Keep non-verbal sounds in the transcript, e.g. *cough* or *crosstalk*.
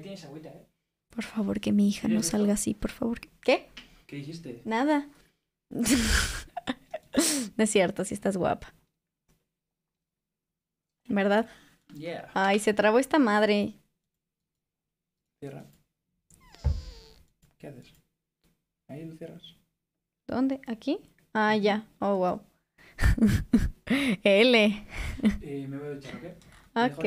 tienes ¿eh? Por favor, que mi hija no salga así, por favor. ¿Qué? ¿Qué dijiste? Nada. *laughs* no es cierto, si estás guapa. ¿Verdad? Yeah. Ay, se trabó esta madre. Cierra. ¿Qué haces? Ahí lo cierras. ¿Dónde? ¿Aquí? Ah, ya. Oh, wow. *laughs* L. Eh, me voy a echar, ¿ok? Ok.